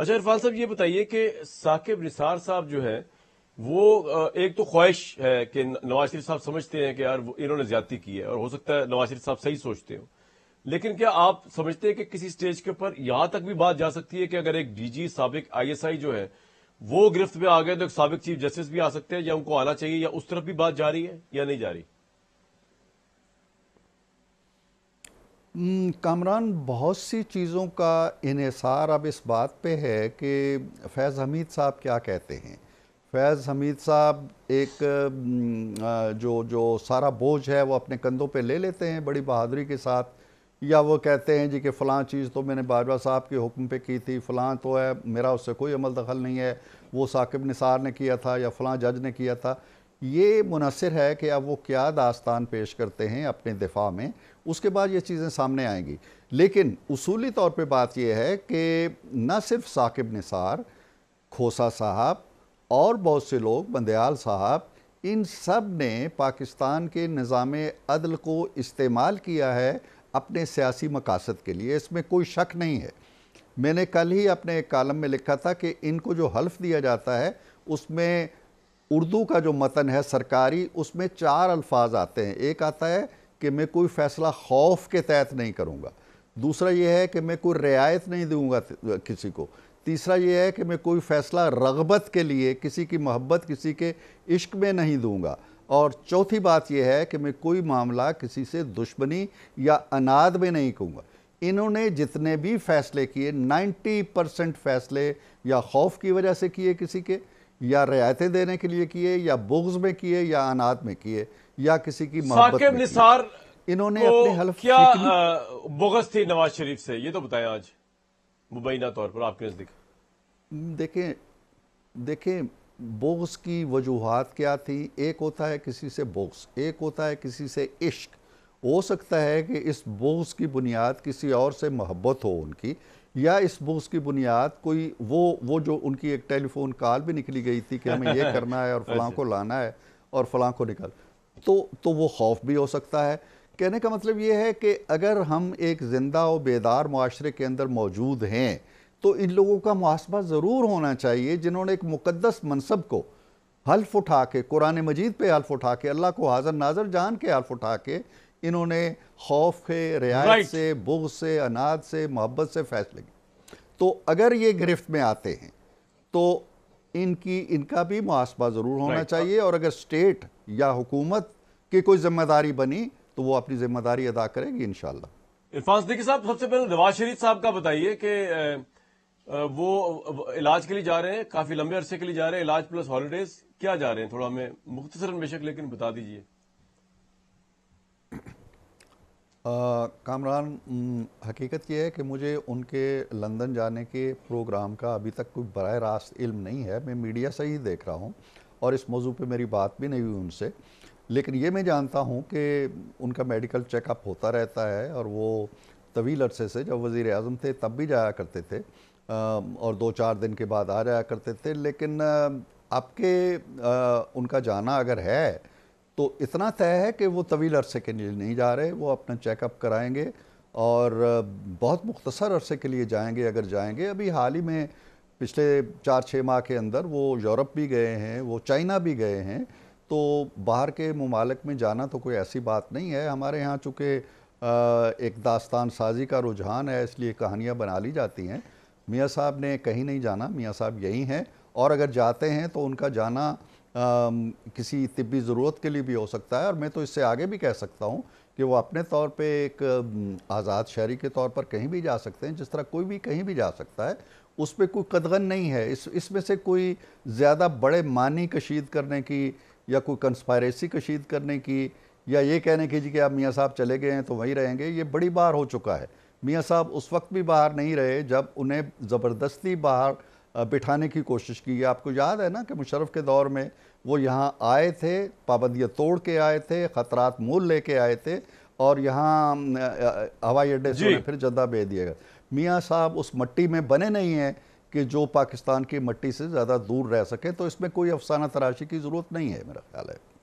अच्छा इरफान साहब ये बताइए कि साकिब निसार साहब जो है वो एक तो ख्वाहिश है कि नवाज शरीफ साहब समझते हैं कि यार इन्होंने ज्यादा की है और हो सकता है नवाज शरीफ साहब सही सोचते हो लेकिन क्या आप समझते हैं कि किसी स्टेज के ऊपर यहां तक भी बात जा सकती है कि अगर एक डीजी सबक आईएसआई जो है वो गिरफ्त में आ गए तो एक सबक चीफ जस्टिस भी आ सकते हैं या उनको आना चाहिए या उस तरफ भी बात जा रही है या नहीं जा रही हम्म, कामरान बहुत सी चीज़ों का इसार अब इस बात पे है कि फैज़ हमीद साहब क्या कहते हैं फैज़ हमीद साहब एक हम्म, जो जो सारा बोझ है वो अपने कंधों पे ले लेते हैं बड़ी बहादुरी के साथ या वो कहते हैं जी कि फ़लाँ चीज़ तो मैंने बाजवा साहब के हुक्म पे की थी फ़लाँ तो है मेरा उससे कोई अमल दखल नहीं है वो साकिब निसार ने किया था या फ़लाँ जज ने किया था ये मुनसर है कि अब वो क्या दास्तान पेश करते हैं अपने दिफा में उसके बाद ये चीज़ें सामने आएंगी लेकिन उसूली तौर पे बात यह है कि न सिर्फ साकिब निसार खोसा साहब और बहुत से लोग बंदयाल साहब इन सब ने पाकिस्तान के निज़ाम अदल को इस्तेमाल किया है अपने सियासी मकासद के लिए इसमें कोई शक नहीं है मैंने कल ही अपने एक कालम में लिखा था कि इनको जो हल्फ दिया जाता है उसमें उर्दू का जो मतन है सरकारी उसमें चार अल्फाज आते हैं एक आता है कि मैं कोई फ़ैसला खौफ के तहत नहीं करूँगा दूसरा यह है कि मैं कोई रियायत नहीं दूँगा किसी को तीसरा यह है कि मैं कोई फ़ैसला रगबत के लिए किसी की मोहब्बत किसी के इश्क में नहीं दूँगा और चौथी बात यह है कि मैं कोई मामला किसी से दुश्मनी या अनाद में नहीं कहूँगा इन्होंने जितने भी फैसले किए 90 परसेंट फैसले या खौफ की वजह से किए किसी के या रियायतें देने के लिए किए या बुग्ज में किए या अनाथ में किए या किसी की मोहब्बत निसार इन्होंने तो अपने हल्फ क्या बुगज थी नवाज शरीफ से ये तो बताया आज मुबैना तौर पर आपके नजदीक देखें देखें बोग्स की वजूहत क्या थी एक होता है किसी से बोग्स एक होता है किसी से इश्क हो सकता है कि इस बोझ की बुनियाद किसी और से मोहब्बत हो उनकी या इस बोझ की बुनियाद कोई वो वो जो उनकी एक टेलीफोन कॉल भी निकली गई थी कि हमें ये करना है और फलां अच्छा। को लाना है और फलां को निकल तो तो वो खौफ भी हो सकता है कहने का मतलब ये है कि अगर हम एक ज़िंदा और बेदार माशरे के अंदर मौजूद हैं तो इन लोगों का मुहासबा ज़रूर होना चाहिए जिन्होंने एक मुकदस मनसब को हल्फ उठा के कुरान मजीद पे हल्फ उठा के अल्लाह को हाजर नाजर जान के हल्फ उठा के इन्होंने खौफ से रियायत से बुग से अनाज से मोहब्बत से फैसले किए तो अगर ये गिरफ्त में आते हैं तो इनकी इनका भी मुआसबा ज़रूर होना चाहिए और अगर स्टेट या हुकूमत की कोई जिम्मेदारी बनी तो वो अपनी जिम्मेदारी अदा करेगी इन इरफान सदीकी साहब सबसे पहले नवाज शरीफ साहब का बताइए कि वो इलाज के लिए जा रहे हैं काफ़ी लंबे अरसे के लिए जा रहे हैं इलाज प्लस हॉलीडेज क्या जा रहे हैं थोड़ा हमें मुख्तसर बेशक लेकिन बता दीजिए कामरान हकीकत यह है कि मुझे उनके लंदन जाने के प्रोग्राम का अभी तक कोई बर रास्त इल्म नहीं है मैं मीडिया से ही देख रहा हूँ और इस मौजू पे मेरी बात भी नहीं हुई उनसे लेकिन ये मैं जानता हूँ कि उनका मेडिकल चेकअप होता रहता है और वो तवील अरसे से जब वज़ी अजम थे तब भी जाया करते थे और दो चार दिन के बाद आ जाया करते थे लेकिन आपके उनका जाना अगर है तो इतना तय है कि वो तवील अरसे के लिए नहीं जा रहे वो अपना चेकअप कराएंगे और बहुत मुख्तसर अरसे के लिए जाएंगे अगर जाएंगे अभी हाल ही में पिछले चार छः माह के अंदर वो यूरोप भी गए हैं वो चाइना भी गए हैं तो बाहर के ममालक में जाना तो कोई ऐसी बात नहीं है हमारे यहाँ चूँकि एक दास्तान साजी का रुझान है इसलिए कहानियाँ बना ली जाती हैं मियाँ साहब ने कहीं नहीं जाना मियाँ साहब यहीं हैं और अगर जाते हैं तो उनका जाना किसी तबी ज़रूरत के लिए भी हो सकता है और मैं तो इससे आगे भी कह सकता हूँ कि वो अपने तौर पे एक आज़ाद शहरी के तौर पर कहीं भी जा सकते हैं जिस तरह कोई भी कहीं भी जा सकता है उस पर कोई कदगन नहीं है इस इसमें से कोई ज़्यादा बड़े मानी कशीद करने की या कोई कंस्पायरेसी कशीद करने की या ये कहने की जी कि आप मियाँ साहब चले गए हैं तो वहीं रहेंगे ये बड़ी बार हो चुका है मियाँ साहब उस वक्त भी बाहर नहीं रहे जब उन्हें ज़बरदस्ती बाहर बिठाने की कोशिश की है आपको याद है ना कि मुशरफ के दौर में वो यहाँ आए थे पाबंदियाँ तोड़ के आए थे ख़तरात मोल लेके आए थे और यहाँ हवाई अड्डे से फिर जद्दा भेज दिया गया मियाँ साहब उस मट्टी में बने नहीं हैं कि जो पाकिस्तान की मट्टी से ज़्यादा दूर रह सके तो इसमें कोई अफसाना तराशी की ज़रूरत नहीं है मेरा ख्याल है